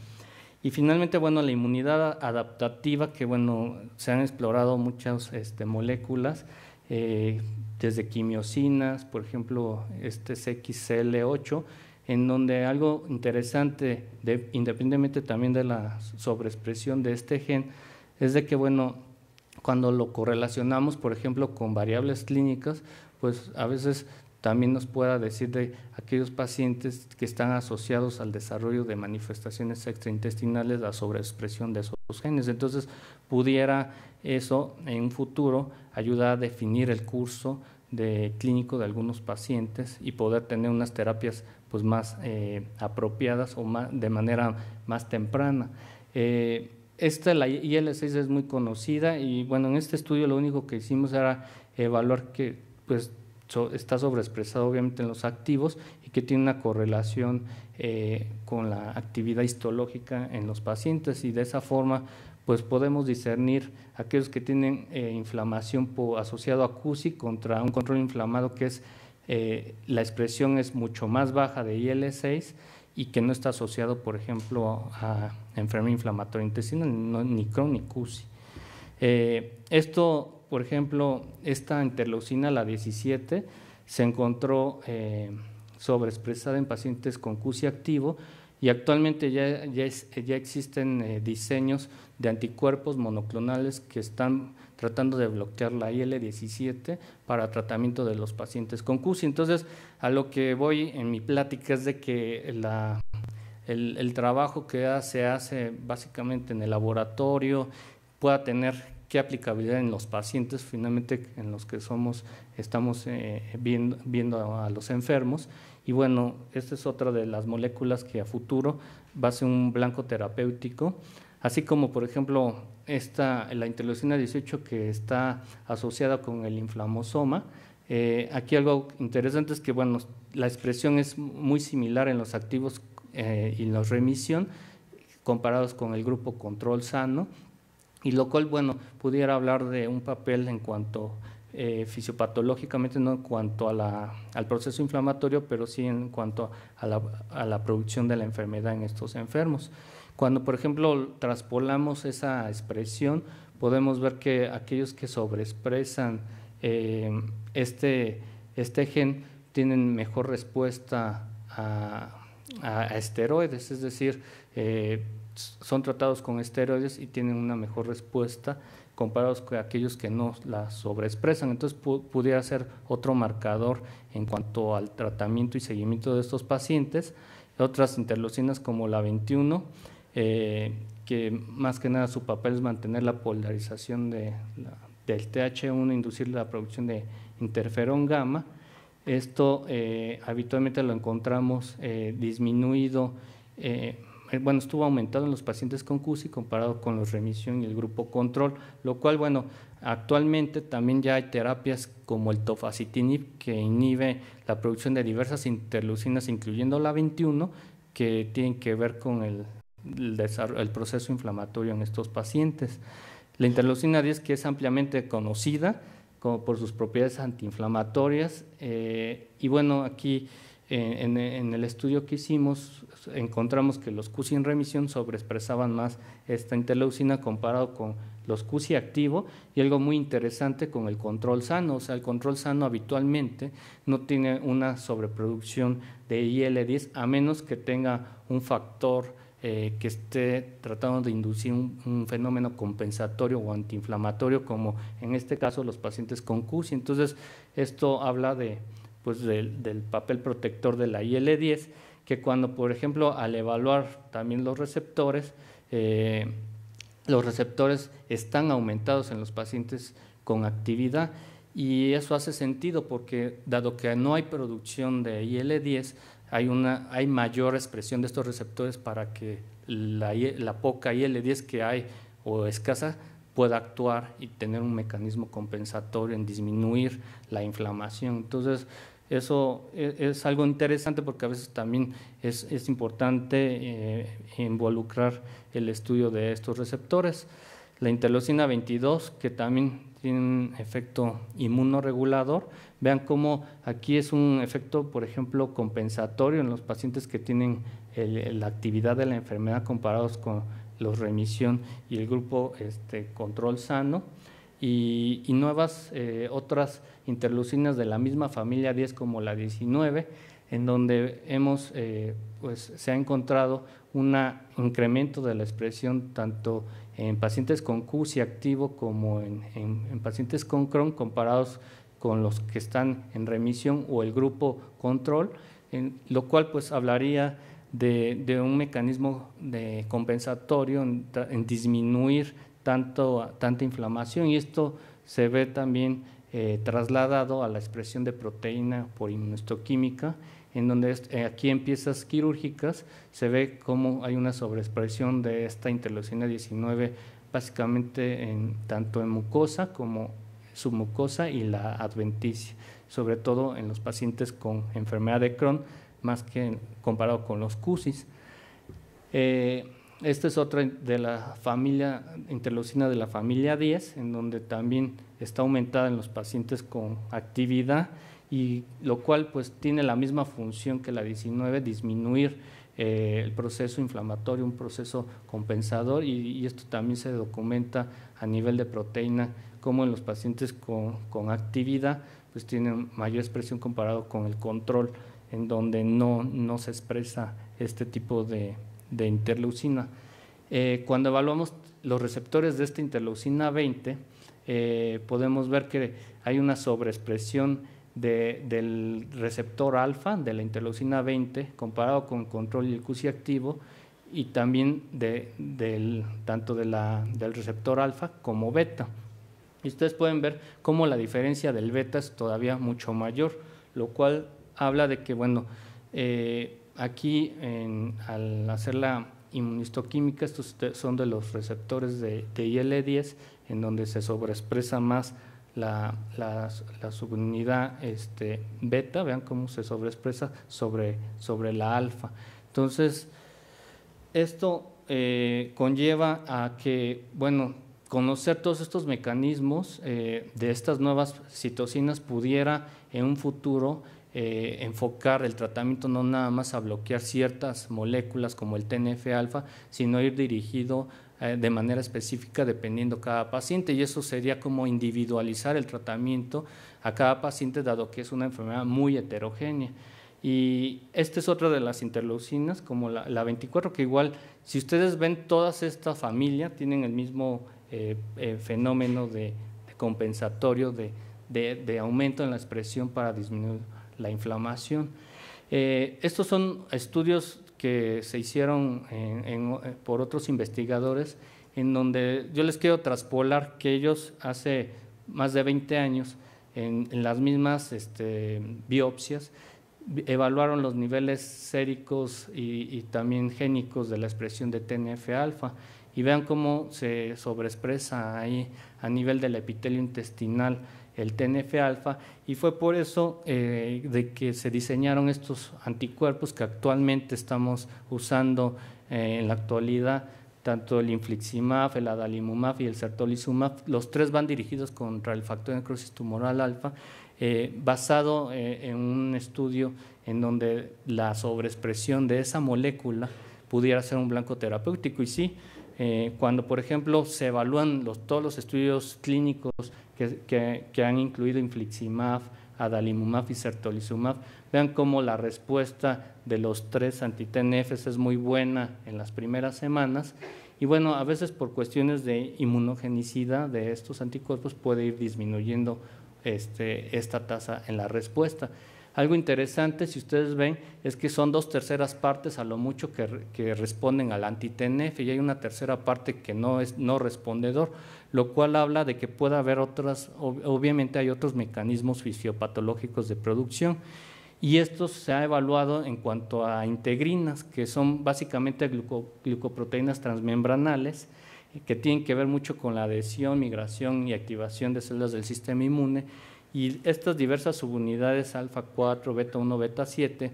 Y finalmente, bueno, la inmunidad adaptativa, que bueno, se han explorado muchas este, moléculas, eh, desde quimiosinas, por ejemplo, este xl 8 en donde algo interesante, de, independientemente también de la sobreexpresión de este gen, es de que, bueno, cuando lo correlacionamos, por ejemplo, con variables clínicas, pues a veces también nos pueda decir de aquellos pacientes que están asociados al desarrollo de manifestaciones extraintestinales, la sobreexpresión de esos genes. Entonces, pudiera eso en un futuro ayudar a definir el curso de clínico de algunos pacientes y poder tener unas terapias pues, más eh, apropiadas o de manera más temprana. Eh, esta, la IL6 es muy conocida y bueno, en este estudio lo único que hicimos era evaluar que pues está sobreexpresado obviamente en los activos y que tiene una correlación eh, con la actividad histológica en los pacientes y de esa forma pues podemos discernir aquellos que tienen eh, inflamación asociado a CUSI contra un control inflamado que es eh, la expresión es mucho más baja de IL6 y que no está asociado, por ejemplo, a enfermedad inflamatoria intestinal, ni Crohn ni Eh, esto, por ejemplo, esta interleucina, la 17, se encontró eh, sobreexpresada en pacientes con CUSI activo y actualmente ya, ya, existen eh, diseños de anticuerpos monoclonales que están tratando de bloquear la IL-17 para tratamiento de los pacientes con CUSI. Entonces, a lo que voy en mi plática es de que la, el, trabajo que se hace básicamente en el laboratorio pueda tener qué aplicabilidad en los pacientes finalmente en los que somos estamos eh, viendo, viendo a los enfermos y bueno, esta es otra de las moléculas que a futuro va a ser un blanco terapéutico, así como por ejemplo la interleucina 18 que está asociada con el inflamosoma. Eh, aquí algo interesante es que bueno, la expresión es muy similar en los activos eh, y los remisión comparados con el grupo control sano, y lo cual bueno, pudiera hablar de un papel en cuanto eh, fisiopatológicamente, no en cuanto al proceso inflamatorio, pero sí en cuanto a la producción de la enfermedad en estos enfermos. Cuando, por ejemplo, traspolamos esa expresión, podemos ver que aquellos que sobreexpresan eh, este, este gen tienen mejor respuesta a, esteroides, es decir, eh, son tratados con esteroides y tienen una mejor respuesta comparados con aquellos que no la sobreexpresan. Entonces pudiera ser otro marcador en cuanto al tratamiento y seguimiento de estos pacientes. Otras interleucinas como la 21 eh, que más que nada su papel es mantener la polarización de, del TH1, inducir la producción de interferón gamma. Esto eh, habitualmente lo encontramos eh, disminuido, bueno, estuvo aumentado en los pacientes con CUSI comparado con los remisión y el grupo control, lo cual, bueno, actualmente también ya hay terapias como el tofacitinib que inhibe la producción de diversas interleucinas, incluyendo la 21, que tienen que ver con el el, proceso inflamatorio en estos pacientes. La interleucina 10, que es ampliamente conocida como por sus propiedades antiinflamatorias, eh, y bueno, aquí eh, en, el estudio que hicimos encontramos que los QCI en remisión sobreexpresaban más esta interleucina comparado con los QCI activo y algo muy interesante con el control sano, o sea, el control sano habitualmente no tiene una sobreproducción de IL-10 a menos que tenga un factor eh, que esté tratando de inducir un, fenómeno compensatorio o antiinflamatorio, como en este caso los pacientes con CUSI. Entonces, esto habla pues, del, papel protector de la IL-10, que cuando, por ejemplo, al evaluar también los receptores, eh, los receptores están aumentados en los pacientes con actividad y eso hace sentido porque dado que no hay producción de IL-10, hay, una, hay mayor expresión de estos receptores para que la, poca IL-10 que hay o escasa pueda actuar y tener un mecanismo compensatorio en disminuir la inflamación. Entonces, eso e, es, algo interesante porque a veces también es, importante eh, involucrar el estudio de estos receptores. La interleucina 22, que también tienen efecto inmunoregulador. Vean cómo aquí es un efecto, por ejemplo, compensatorio en los pacientes que tienen la actividad de la enfermedad comparados con los remisión y el grupo este, control sano. Y, nuevas, eh, otras interlucinas de la misma familia 10 como la 19, en donde hemos, eh, pues, se ha encontrado un incremento de la expresión tanto en pacientes con QC activo como en, pacientes con Crohn comparados con los que están en remisión o el grupo control, lo cual pues hablaría de, un mecanismo de compensatorio en, disminuir tanto, tanta inflamación y esto se ve también eh, trasladado a la expresión de proteína por inmunohistoquímica en donde eh, aquí en piezas quirúrgicas se ve cómo hay una sobreexpresión de esta interleucina 19 básicamente en, tanto en mucosa como submucosa y la adventicia, sobre todo en los pacientes con enfermedad de Crohn, más que comparado con los CUSIS. Eh, esta es otra de la familia interleucina de la familia 10, en donde también está aumentada en los pacientes con actividad y lo cual pues tiene la misma función que la 19, disminuir eh, el proceso inflamatorio, un proceso compensador y, esto también se documenta a nivel de proteína, como en los pacientes con, actividad pues tienen mayor expresión comparado con el control, en donde no, no se expresa este tipo de, de interleucina. Eh, cuando evaluamos los receptores de esta interleucina 20, eh, podemos ver que hay una sobreexpresión del receptor alfa de la interleucina 20 comparado con control y el QC activo y también de, del, tanto del receptor alfa como beta. Y ustedes pueden ver cómo la diferencia del beta es todavía mucho mayor, lo cual habla de que, bueno, eh, aquí al hacer la inmunistoquímica, estos son de los receptores de, IL-10, en donde se sobreexpresa más la, subunidad este, beta, vean cómo se sobreexpresa sobre, la alfa. Entonces, esto eh, conlleva a que, bueno, conocer todos estos mecanismos eh, de estas nuevas citocinas pudiera en un futuro eh, enfocar el tratamiento no nada más a bloquear ciertas moléculas como el TNF-alfa, sino ir dirigido eh, de manera específica dependiendo cada paciente y eso sería como individualizar el tratamiento a cada paciente dado que es una enfermedad muy heterogénea. Y esta es otra de las interleucinas, como la, 24, que igual, si ustedes ven todas estas familias, tienen el mismo eh, fenómeno de, compensatorio, de aumento en la expresión para disminuir la inflamación. Eh, estos son estudios que se hicieron eh, por otros investigadores, en donde yo les quiero traspolar que ellos hace más de 20 años, en, las mismas este, biopsias, evaluaron los niveles séricos y, y, también génicos de la expresión de TNF-alfa y vean cómo se sobreexpresa ahí a nivel del epitelio intestinal el TNF-alfa, y fue por eso eh, de que se diseñaron estos anticuerpos que actualmente estamos usando eh, en la actualidad, tanto el infliximab, el adalimumab y el sertolizumab, los tres van dirigidos contra el factor de necrosis tumoral alfa, eh, basado en un estudio en donde la sobreexpresión de esa molécula pudiera ser un blanco terapéutico, y sí, eh, cuando, por ejemplo, se evalúan todos los estudios clínicos que, han incluido infliximab, adalimumab y sertolizumab, vean cómo la respuesta de los tres antitnf es muy buena en las primeras semanas. Y bueno, a veces por cuestiones de inmunogenicidad de estos anticuerpos puede ir disminuyendo este, esta tasa en la respuesta. Algo interesante, si ustedes ven, es que son dos terceras partes a lo mucho que, responden al anti y hay una tercera parte que no es no respondedor, lo cual habla de que puede haber otras, obviamente hay otros mecanismos fisiopatológicos de producción. Y esto se ha evaluado en cuanto a integrinas, que son básicamente glucoproteínas transmembranales, que tienen que ver mucho con la adhesión, migración y activación de células del sistema inmune y estas diversas subunidades alfa 4, beta 1, beta 7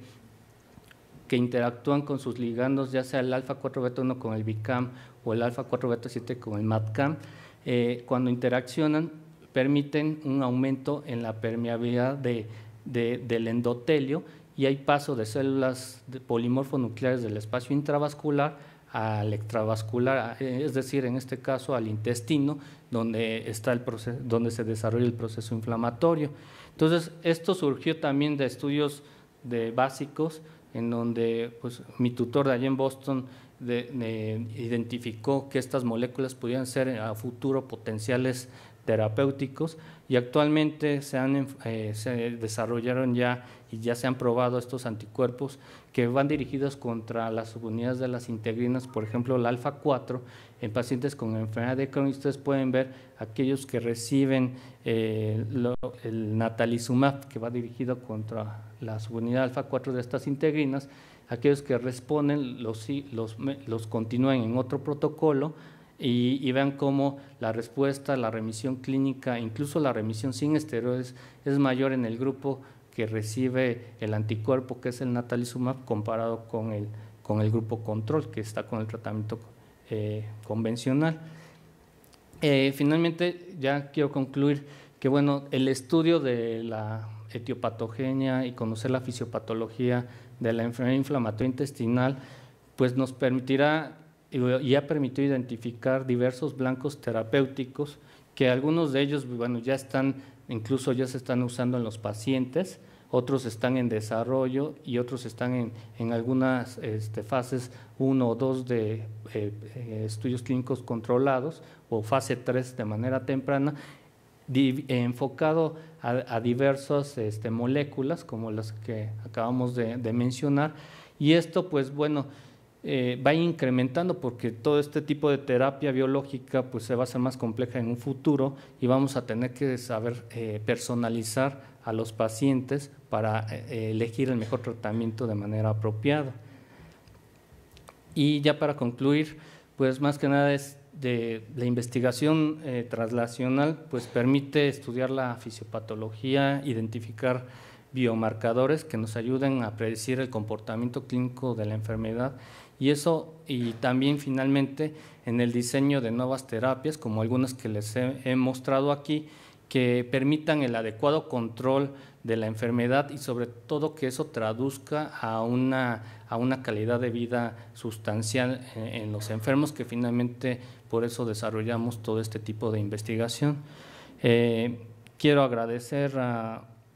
que interactúan con sus ligandos, ya sea el alfa 4 beta 1 con el BICAM o el alfa 4 beta 7 con el MATCAM, eh, cuando interaccionan permiten un aumento en la permeabilidad del endotelio y hay paso de células polimorfonucleares del espacio intravascular al extravascular, eh, es decir, en este caso al intestino, donde, está donde se desarrolla el proceso inflamatorio. Entonces, esto surgió también de estudios de básicos, en donde pues, mi tutor de allá en Boston identificó que estas moléculas podían ser a futuro potenciales terapéuticos y actualmente se, han, eh, se desarrollaron ya y ya se han probado estos anticuerpos que van dirigidos contra las subunidades de las integrinas, por ejemplo, la alfa 4, en pacientes con enfermedad de Crohn. Ustedes pueden ver aquellos que reciben eh, el natalizumab, que va dirigido contra la subunidad alfa 4 de estas integrinas, aquellos que responden los, los, continúan en otro protocolo y, y, vean cómo la respuesta, la remisión clínica, incluso la remisión sin esteroides, es mayor en el grupo que recibe el anticuerpo que es el natalizumab comparado con el, grupo control que está con el tratamiento eh, convencional. Eh, finalmente, ya quiero concluir que bueno, el estudio de la etiopatogenia y conocer la fisiopatología de la enfermedad inflamatoria intestinal, pues nos permitirá y ha permitido identificar diversos blancos terapéuticos que algunos de ellos, ya están, incluso ya se están usando en los pacientes otros están en desarrollo y otros están en, algunas este, fases 1 o 2 de eh, estudios clínicos controlados o fase 3 de manera temprana, enfocado a, diversas este, moléculas como las que acabamos de, mencionar. Y esto, pues bueno, eh, va incrementando porque todo este tipo de terapia biológica pues se va a hacer más compleja en un futuro y vamos a tener que saber eh, personalizar a los pacientes para eh, elegir el mejor tratamiento de manera apropiada. Y ya para concluir, pues más que nada es de la investigación translacional eh, traslacional, pues permite estudiar la fisiopatología, identificar biomarcadores que nos ayuden a predecir el comportamiento clínico de la enfermedad y eso y también finalmente en el diseño de nuevas terapias como algunas que les he mostrado aquí que permitan el adecuado control de la enfermedad y sobre todo que eso traduzca a una, calidad de vida sustancial eh, en, los enfermos, que finalmente por eso desarrollamos todo este tipo de investigación. Eh, quiero agradecer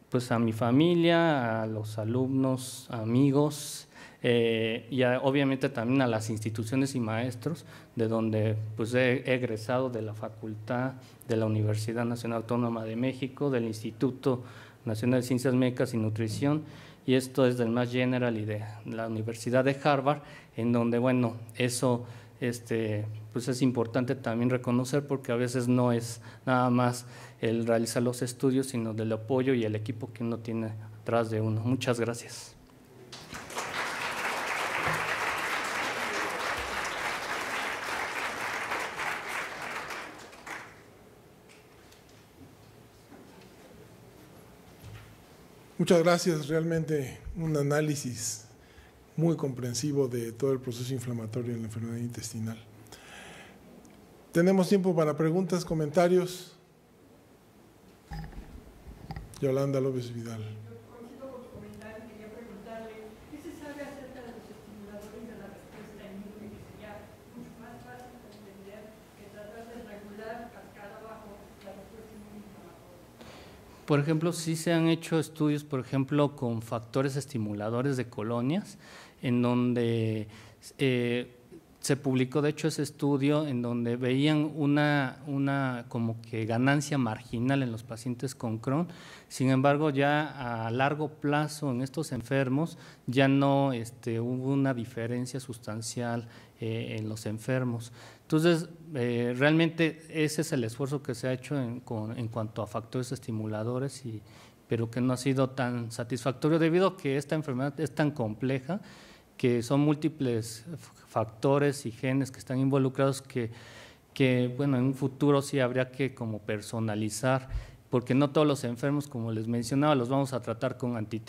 pues a mi familia, a los alumnos, amigos, eh, y obviamente también a las instituciones y maestros de donde pues, he, egresado de la facultad de la Universidad Nacional Autónoma de México, del Instituto Nacional de Ciencias Médicas y Nutrición, y esto es del más general y de la Universidad de Harvard, en donde, bueno, eso este, pues es importante también reconocer porque a veces no es nada más el realizar los estudios, sino del apoyo y el equipo que uno tiene atrás de uno. Muchas gracias. Muchas gracias, realmente un análisis muy comprensivo de todo el proceso inflamatorio en la enfermedad intestinal. Tenemos tiempo para preguntas, comentarios. Yolanda López Vidal. Por ejemplo, sí se han hecho estudios, por ejemplo, con factores estimuladores de colonias, en donde eh, se publicó, de hecho, ese estudio en donde veían una, como que ganancia marginal en los pacientes con Crohn. Sin embargo, ya a largo plazo en estos enfermos ya no este, hubo una diferencia sustancial eh, en los enfermos. Entonces, eh, realmente ese es el esfuerzo que se ha hecho en, cuanto a factores estimuladores, pero que no ha sido tan satisfactorio debido a que esta enfermedad es tan compleja que son múltiples factores y genes que están involucrados que, bueno, en un futuro sí habría que como personalizar, porque no todos los enfermos, como les mencionaba, los vamos a tratar con anti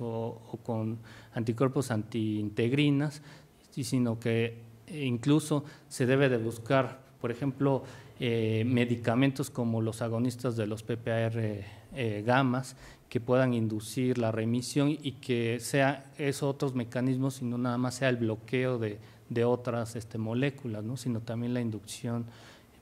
o, con anticuerpos antiintegrinas, sino que incluso se debe de buscar, por ejemplo, eh, medicamentos como los agonistas de los PPAR eh, gamas, que puedan inducir la remisión y que sea esos otros mecanismos sino nada más sea el bloqueo de, otras este, moléculas, ¿no? sino también la inducción,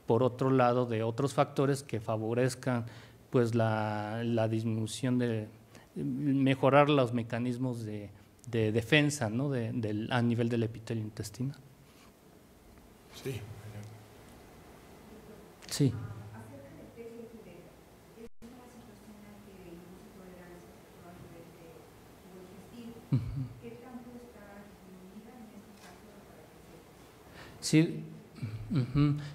por otro lado, de otros factores que favorezcan pues, la, disminución de mejorar los mecanismos de, de defensa a nivel del epitelio intestinal. Sí. Sí. Sí,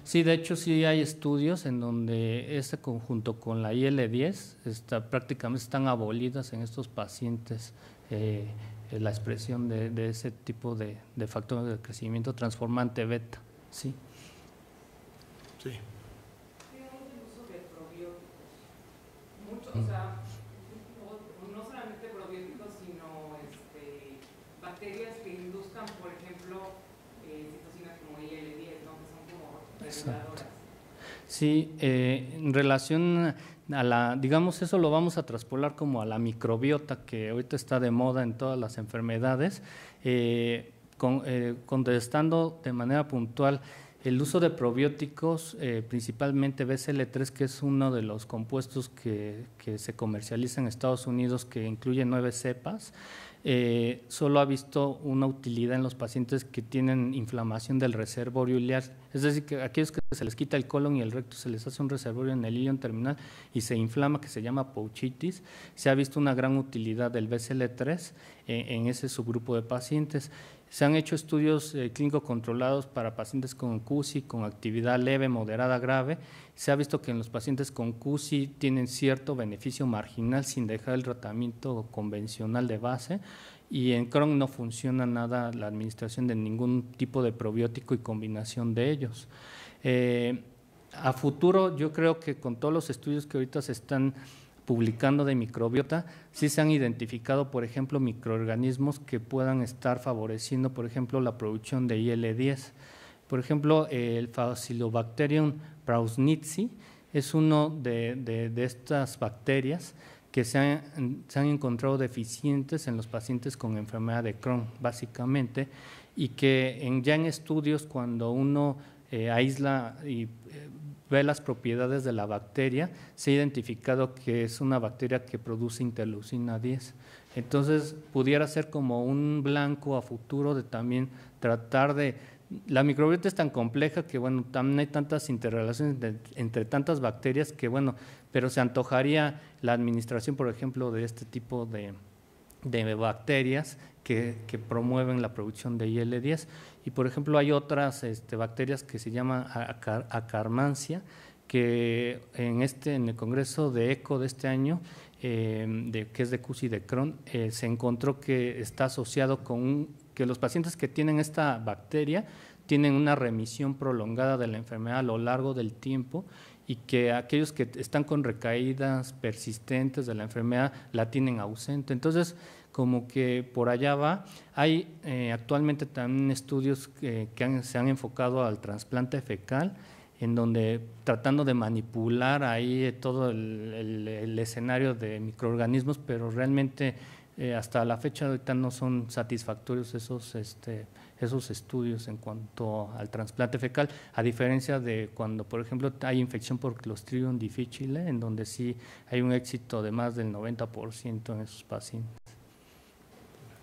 sí, de hecho sí hay estudios en donde este conjunto con la IL-10 está, prácticamente están abolidas en estos pacientes eh, la expresión de, de ese tipo de, de, factores de crecimiento transformante beta. Sí. Sí. Sí, eh, en relación a la, digamos, eso lo vamos a traspolar como a la microbiota que ahorita está de moda en todas las enfermedades, eh, eh, contestando de manera puntual el uso de probióticos, principalmente BCL3, que es uno de los compuestos que se comercializa en Estados Unidos, que incluye nueve cepas. Eh, solo ha visto una utilidad en los pacientes que tienen inflamación del reservorio ileal, es decir, que aquellos que se les quita el colon y el recto se les hace un reservorio en el ilion terminal y se inflama, que se llama pouchitis, se ha visto una gran utilidad del BCL3 eh, en ese subgrupo de pacientes. Se han hecho estudios eh, clínico controlados para pacientes con CUSI con actividad leve, moderada, grave. Se ha visto que en los pacientes con CUSI tienen cierto beneficio marginal sin dejar el tratamiento convencional de base y en Crohn no funciona nada la administración de ningún tipo de probiótico y combinación de ellos. Eh, a futuro yo creo que con todos los estudios que ahorita se están publicando de microbiota, sí se han identificado, por ejemplo, microorganismos que puedan estar favoreciendo, por ejemplo, la producción de IL-10. Por ejemplo, el Facilobacterium prausnitzii es uno de, estas bacterias que se han, encontrado deficientes en los pacientes con enfermedad de Crohn, básicamente, y que en, ya en estudios cuando uno eh, aísla y eh, ve las propiedades de la bacteria, se ha identificado que es una bacteria que produce interleucina 10. Entonces, pudiera ser como un blanco a futuro de también tratar de… La microbiota es tan compleja que, bueno, también hay tantas interrelaciones entre tantas bacterias que, bueno, pero se antojaría la administración, por ejemplo, de este tipo de bacterias que, promueven la producción de IL-10. Y por ejemplo hay otras este, bacterias que se llaman acarmancia, que en, este, en el Congreso de ECO de este año, em, de, que es de Cusi de Crohn, eh, se encontró que está asociado con que los pacientes que tienen esta bacteria tienen una remisión prolongada de la enfermedad a lo largo del tiempo y que aquellos que están con recaídas persistentes de la enfermedad la tienen ausente. Entonces, como que por allá va. Hay eh, actualmente también estudios que, se han enfocado al trasplante fecal, en donde tratando de manipular ahí eh, todo el, escenario de microorganismos, pero realmente eh, hasta la fecha no son satisfactorios esos, este, esos estudios en cuanto al trasplante fecal, a diferencia de cuando, por ejemplo, hay infección por Clostridium difficile, en donde sí hay un éxito de más del 90% en esos pacientes.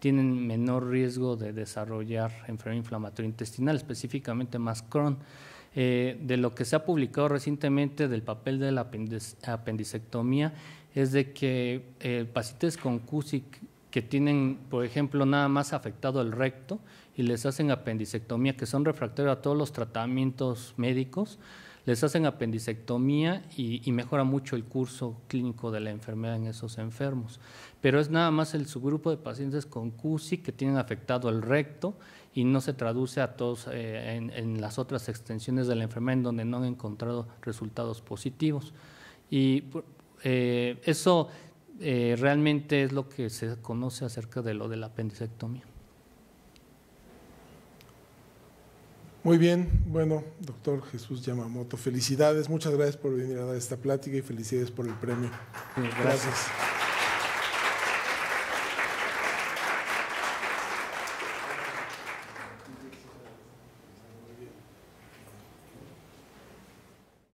tienen menor riesgo de desarrollar enfermedad inflamatoria intestinal, específicamente más Crohn. Eh, de lo que se ha publicado recientemente del papel de la apendicectomía es de que eh, pacientes con CUSIC que tienen, por ejemplo, nada más afectado el recto y les hacen apendicectomía, que son refractarios a todos los tratamientos médicos, les hacen apendicectomía y, mejora mucho el curso clínico de la enfermedad en esos enfermos. Pero es nada más el subgrupo de pacientes con CUSI que tienen afectado el recto y no se traduce a todos eh, en, las otras extensiones de la enfermedad en donde no han encontrado resultados positivos. Y eh, eso eh, realmente es lo que se conoce acerca de lo de la apendicectomía. Muy bien, bueno, doctor Jesús Yamamoto, felicidades, muchas gracias por venir a dar esta plática y felicidades por el premio. gracias.